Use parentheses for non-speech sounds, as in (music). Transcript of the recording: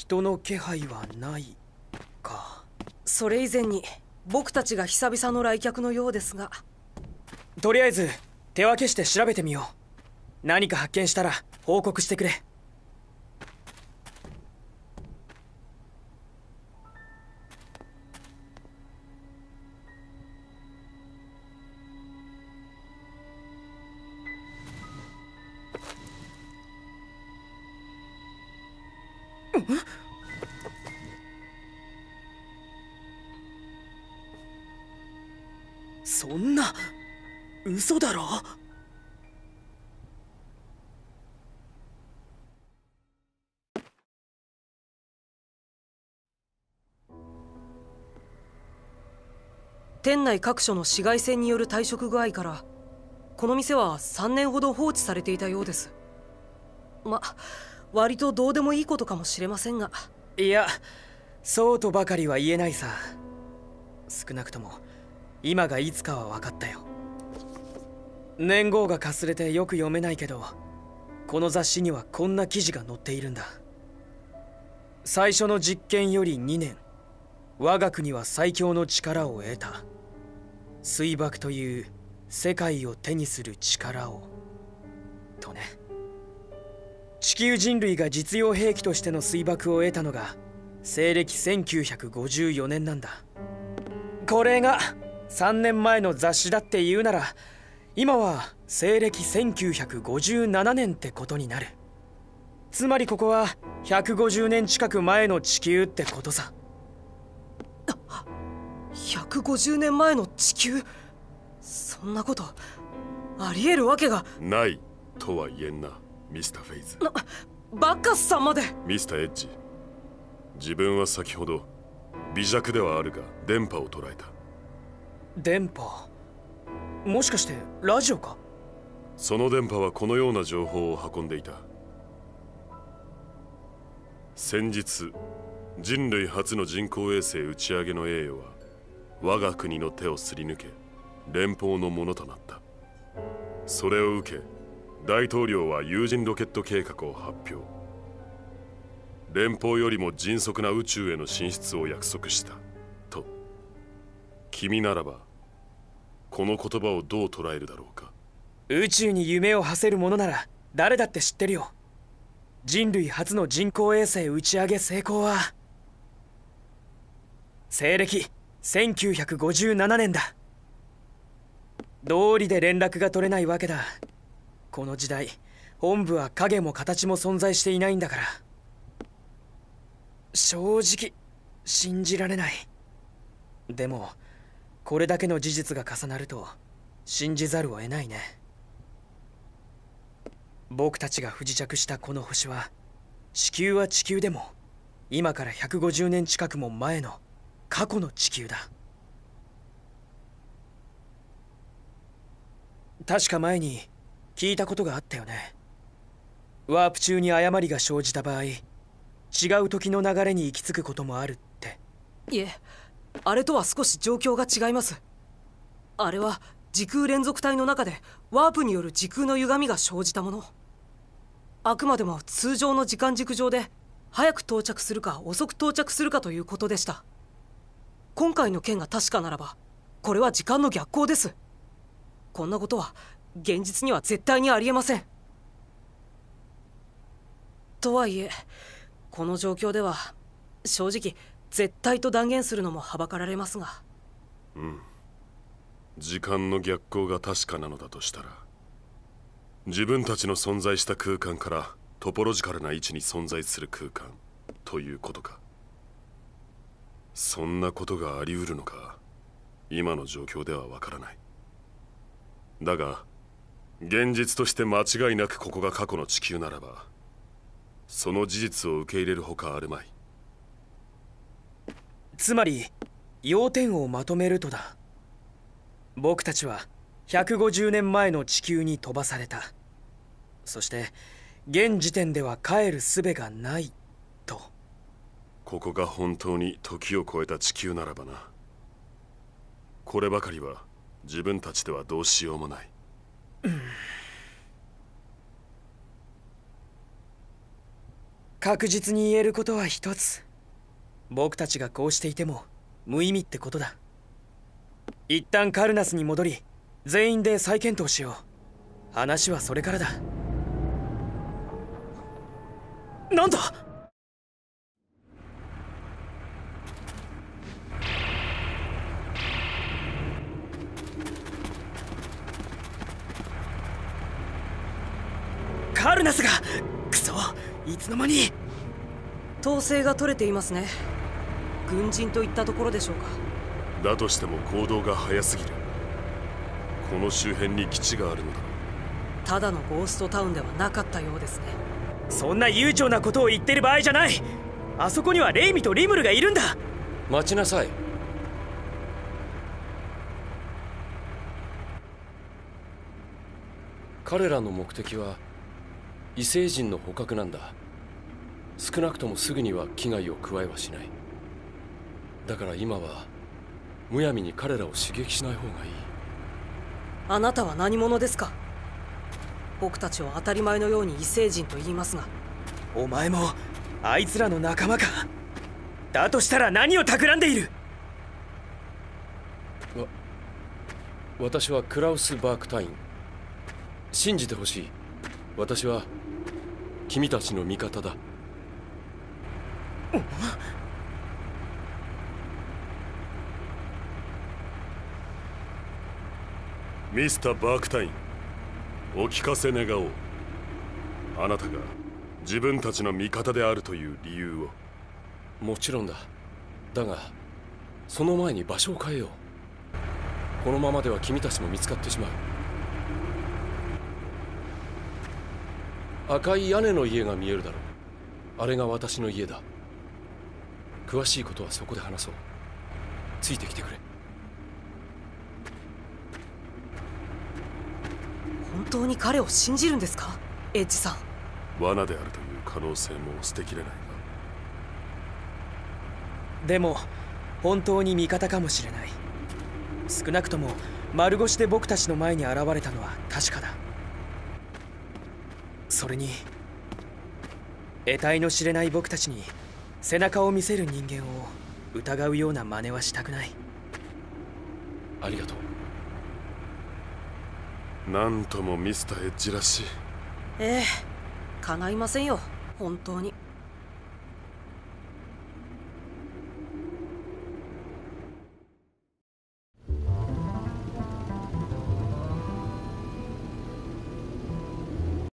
人の気配はないかそれ以前に僕たちが久々の来客のようですがとりあえず手分けして調べてみよう何か発見したら報告してくれそんな嘘だろ店内各所の紫外線による退色具合からこの店は3年ほど放置されていたようですま割とどうでもいいことかもしれませんがいやそうとばかりは言えないさ少なくとも今がいつかは分かったよ年号がかすれてよく読めないけどこの雑誌にはこんな記事が載っているんだ最初の実験より2年我が国は最強の力を得た水爆という世界を手にする力をとね地球人類が実用兵器としての水爆を得たのが西暦1954年なんだこれが3年前の雑誌だって言うなら今は西暦1957年ってことになるつまりここは150年近く前の地球ってことさ150年前の地球そんなことありえるわけがないとは言えんなミスター・フェイズなバカスさんまでミスター・エッジ自分は先ほど微弱ではあるが電波を捉えた電波もしかしてラジオかその電波はこのような情報を運んでいた先日人類初の人工衛星打ち上げの栄誉は我が国の手をすり抜け連邦のものとなったそれを受け大統領は有人ロケット計画を発表連邦よりも迅速な宇宙への進出を約束したと君ならばこの言葉をどう捉えるだろうか宇宙に夢を馳せる者なら誰だって知ってるよ人類初の人工衛星打ち上げ成功は西暦1957年だ道理で連絡が取れないわけだこの時代本部は影も形も存在していないんだから正直信じられないでもこれだけの事実が重なると信じざるを得ないね僕たちが不時着したこの星は地球は地球でも今から150年近くも前の過去の地球だ確か前に聞いたことがあったよねワープ中に誤りが生じた場合違う時の流れに行き着くこともあるっていえあれとは少し状況が違いますあれは時空連続体の中でワープによる時空の歪みが生じたものあくまでも通常の時間軸上で早く到着するか遅く到着するかということでした今回の件が確かならばこれは時間の逆行ですこんなことは現実には絶対にありえませんとはいえこの状況では正直絶対と断言するのもはばかられますがうん時間の逆行が確かなのだとしたら自分たちの存在した空間からトポロジカルな位置に存在する空間ということかそんなことがあり得るのか今の状況ではわからないだが現実として間違いなくここが過去の地球ならばその事実を受け入れるほかあるまいつまり要点をまとめるとだ僕たちは150年前の地球に飛ばされたそして現時点では帰る術がないとここが本当に時を超えた地球ならばなこればかりは自分たちではどうしようもない (clears throat) 確実に言えることは一つ僕たちがこうしていても無意味ってことだ一旦カルナスに戻り全員で再検討しよう話はそれからだなんだカルナスがクソいつの間に統制が取れていますね軍人といったところでしょうかだとしても行動が早すぎるこの周辺に基地があるのだただのゴーストタウンではなかったようですねそんな悠長なことを言ってる場合じゃないあそこにはレイミとリムルがいるんだ待ちなさい彼らの目的は異星人の捕獲なんだ少なくともすぐには危害を加えはしないだから今はむやみに彼らを刺激しない方がいいあなたは何者ですか僕たちを当たり前のように異星人と言いますがお前もあいつらの仲間かだとしたら何を企んでいるわ私はクラウス・バークタイン信じてほしい私は君たちの味方だミスター・バークタインお聞かせ願おうあなたが自分たちの味方であるという理由をもちろんだだがその前に場所を変えようこのままでは君たちも見つかってしまう赤い屋根の家が見えるだろうあれが私の家だ詳しいことはそこで話そうついてきてくれ本当に彼を信じるんですかエッジさん罠であるという可能性も捨てきれないなでも本当に味方かもしれない少なくとも丸腰で僕たちの前に現れたのは確かだそれに得体の知れない僕たちに背中を見せる人間を疑うような真似はしたくないありがとうなんともミスターエッジらしいええないませんよ本当に。